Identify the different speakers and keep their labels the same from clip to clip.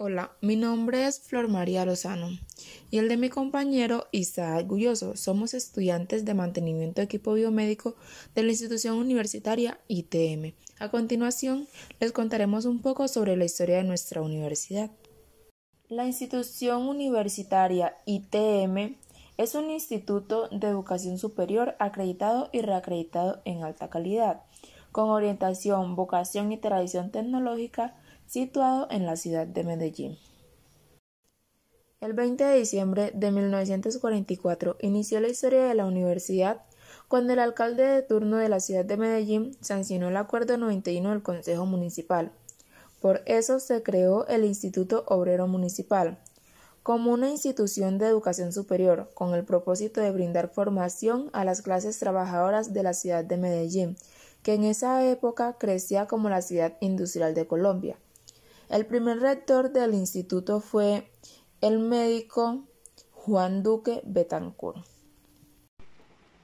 Speaker 1: Hola, mi nombre es Flor María Lozano y el de mi compañero Isaac Gulloso. Somos estudiantes de mantenimiento de equipo biomédico de la institución universitaria ITM. A continuación, les contaremos un poco sobre la historia de nuestra universidad. La institución universitaria ITM es un instituto de educación superior acreditado y reacreditado en alta calidad, con orientación, vocación y tradición tecnológica situado en la ciudad de Medellín. El 20 de diciembre de 1944 inició la historia de la universidad cuando el alcalde de turno de la ciudad de Medellín sancionó el Acuerdo 91 del Consejo Municipal. Por eso se creó el Instituto Obrero Municipal, como una institución de educación superior, con el propósito de brindar formación a las clases trabajadoras de la ciudad de Medellín, que en esa época crecía como la ciudad industrial de Colombia. El primer rector del instituto fue el médico Juan Duque Betancourt.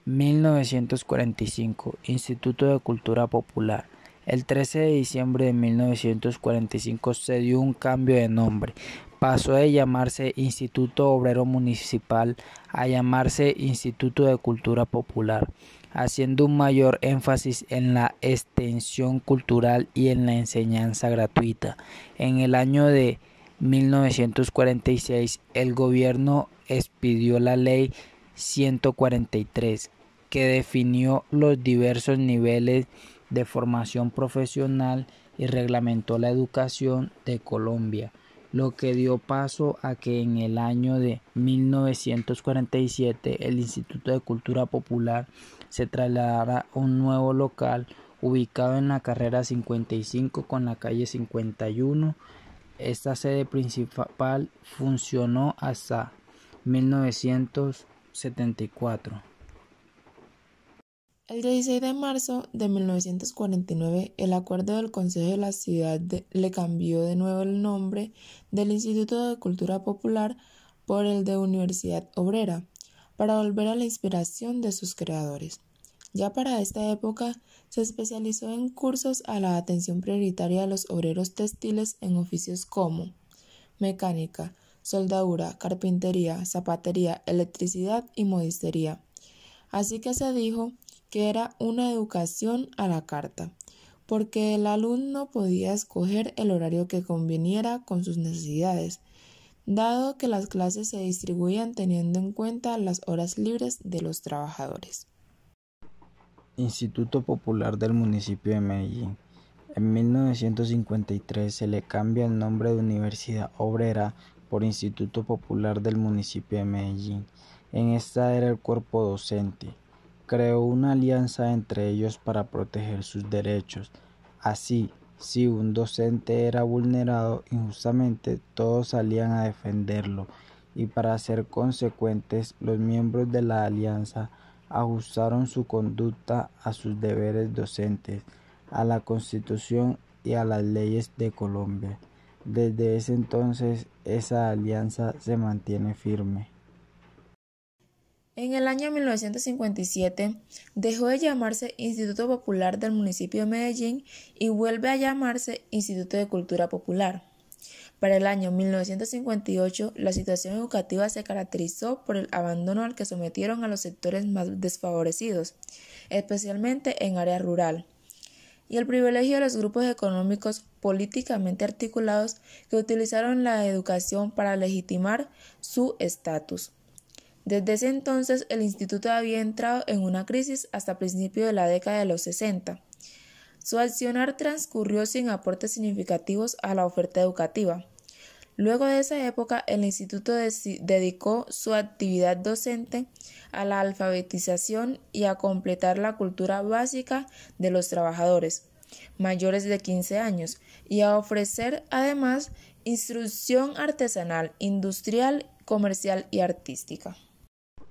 Speaker 2: 1945 Instituto de Cultura Popular. El 13 de diciembre de 1945 se dio un cambio de nombre. Pasó de llamarse Instituto Obrero Municipal a llamarse Instituto de Cultura Popular haciendo un mayor énfasis en la extensión cultural y en la enseñanza gratuita. En el año de 1946 el gobierno expidió la ley 143 que definió los diversos niveles de formación profesional y reglamentó la educación de Colombia lo que dio paso a que en el año de 1947 el Instituto de Cultura Popular se trasladara a un nuevo local ubicado en la carrera 55 con la calle 51. Esta sede principal funcionó hasta 1974.
Speaker 1: El 16 de marzo de 1949, el acuerdo del Consejo de la Ciudad le cambió de nuevo el nombre del Instituto de Cultura Popular por el de Universidad Obrera, para volver a la inspiración de sus creadores. Ya para esta época, se especializó en cursos a la atención prioritaria de los obreros textiles en oficios como mecánica, soldadura, carpintería, zapatería, electricidad y modistería. Así que se dijo que era una educación a la carta, porque el alumno podía escoger el horario que conveniera con sus necesidades, dado que las clases se distribuían teniendo en cuenta las horas libres de los trabajadores.
Speaker 3: Instituto Popular del municipio de Medellín. En 1953 se le cambia el nombre de Universidad Obrera por Instituto Popular del municipio de Medellín. En esta era el cuerpo docente, creó una alianza entre ellos para proteger sus derechos. Así, si un docente era vulnerado injustamente, todos salían a defenderlo y para ser consecuentes los miembros de la alianza ajustaron su conducta a sus deberes docentes, a la constitución y a las leyes de Colombia. Desde ese entonces esa alianza se mantiene firme.
Speaker 1: En el año 1957 dejó de llamarse Instituto Popular del municipio de Medellín y vuelve a llamarse Instituto de Cultura Popular. Para el año 1958, la situación educativa se caracterizó por el abandono al que sometieron a los sectores más desfavorecidos, especialmente en área rural, y el privilegio de los grupos económicos políticamente articulados que utilizaron la educación para legitimar su estatus. Desde ese entonces el instituto había entrado en una crisis hasta principios de la década de los 60. Su accionar transcurrió sin aportes significativos a la oferta educativa. Luego de esa época, el instituto dedicó su actividad docente a la alfabetización y a completar la cultura básica de los trabajadores mayores de 15 años y a ofrecer además instrucción artesanal, industrial, comercial y artística.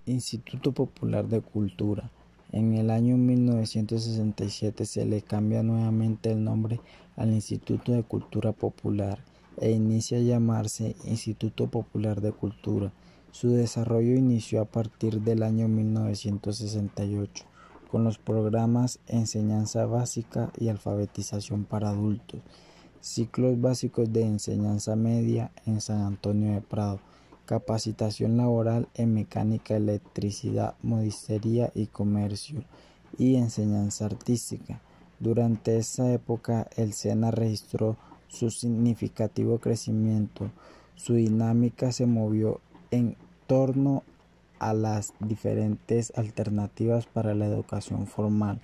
Speaker 3: Instituto Popular de Cultura. En el año 1967 se le cambia nuevamente el nombre al Instituto de Cultura Popular e inicia a llamarse Instituto Popular de Cultura. Su desarrollo inició a partir del año 1968 con los programas Enseñanza Básica y Alfabetización para Adultos, ciclos básicos de enseñanza media en San Antonio de Prado capacitación laboral en mecánica, electricidad, modistería y comercio y enseñanza artística. Durante esa época el SENA registró su significativo crecimiento. Su dinámica se movió en torno a las diferentes alternativas para la educación formal.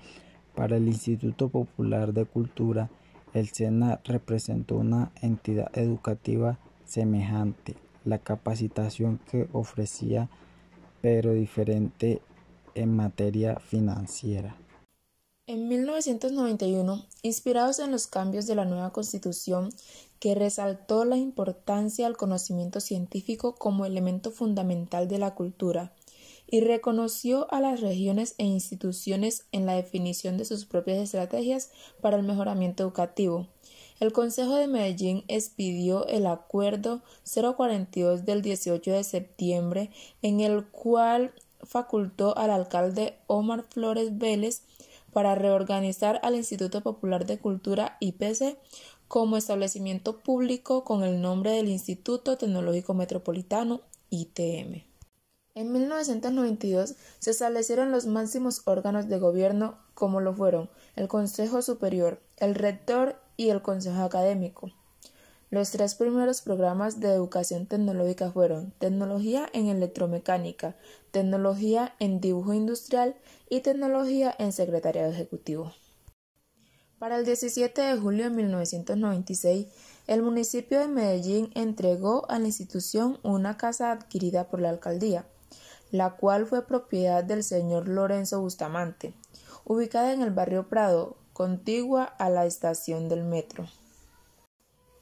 Speaker 3: Para el Instituto Popular de Cultura, el SENA representó una entidad educativa semejante la capacitación que ofrecía, pero diferente en materia financiera.
Speaker 1: En 1991, inspirados en los cambios de la nueva constitución, que resaltó la importancia del conocimiento científico como elemento fundamental de la cultura, y reconoció a las regiones e instituciones en la definición de sus propias estrategias para el mejoramiento educativo, el Consejo de Medellín expidió el Acuerdo 042 del 18 de septiembre, en el cual facultó al alcalde Omar Flores Vélez para reorganizar al Instituto Popular de Cultura IPC como establecimiento público con el nombre del Instituto Tecnológico Metropolitano ITM. En 1992 se establecieron los máximos órganos de gobierno como lo fueron el Consejo Superior, el Rector y el Consejo Académico. Los tres primeros programas de educación tecnológica fueron Tecnología en Electromecánica, Tecnología en Dibujo Industrial y Tecnología en Secretariado Ejecutivo. Para el 17 de julio de 1996, el municipio de Medellín entregó a la institución una casa adquirida por la alcaldía, la cual fue propiedad del señor Lorenzo Bustamante, ubicada en el barrio Prado, contigua a la estación del metro.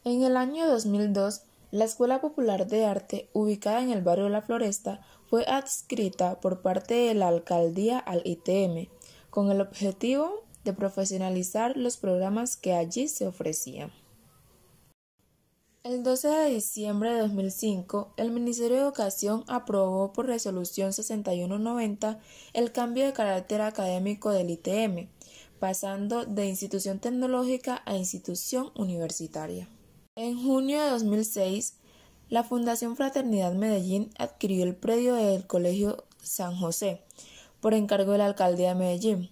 Speaker 1: En el año 2002, la Escuela Popular de Arte, ubicada en el barrio La Floresta, fue adscrita por parte de la alcaldía al ITM, con el objetivo de profesionalizar los programas que allí se ofrecían. El 12 de diciembre de 2005, el Ministerio de Educación aprobó por resolución 6190 el cambio de carácter académico del ITM, pasando de institución tecnológica a institución universitaria. En junio de 2006, la Fundación Fraternidad Medellín adquirió el predio del Colegio San José por encargo de la Alcaldía de Medellín.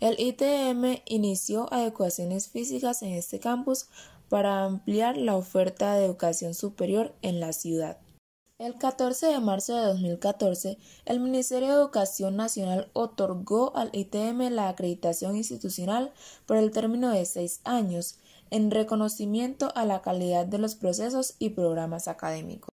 Speaker 1: El ITM inició adecuaciones físicas en este campus para ampliar la oferta de educación superior en la ciudad. El 14 de marzo de 2014, el Ministerio de Educación Nacional otorgó al ITM la acreditación institucional por el término de seis años, en reconocimiento a la calidad de los procesos y programas académicos.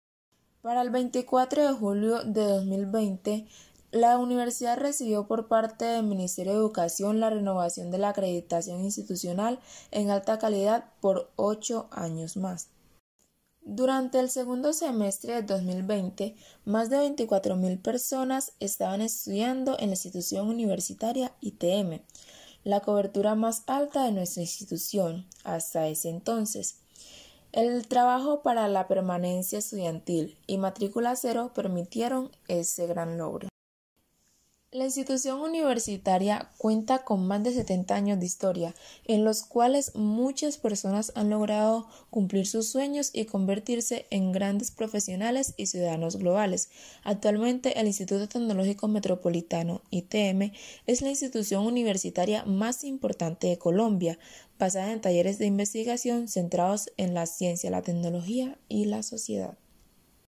Speaker 1: Para el 24 de julio de 2020, la universidad recibió por parte del Ministerio de Educación la renovación de la acreditación institucional en alta calidad por ocho años más. Durante el segundo semestre de 2020, más de 24.000 personas estaban estudiando en la institución universitaria ITM, la cobertura más alta de nuestra institución hasta ese entonces. El trabajo para la permanencia estudiantil y matrícula cero permitieron ese gran logro. La institución universitaria cuenta con más de 70 años de historia, en los cuales muchas personas han logrado cumplir sus sueños y convertirse en grandes profesionales y ciudadanos globales. Actualmente, el Instituto Tecnológico Metropolitano, ITM, es la institución universitaria más importante de Colombia, basada en talleres de investigación centrados en la ciencia, la tecnología y la sociedad.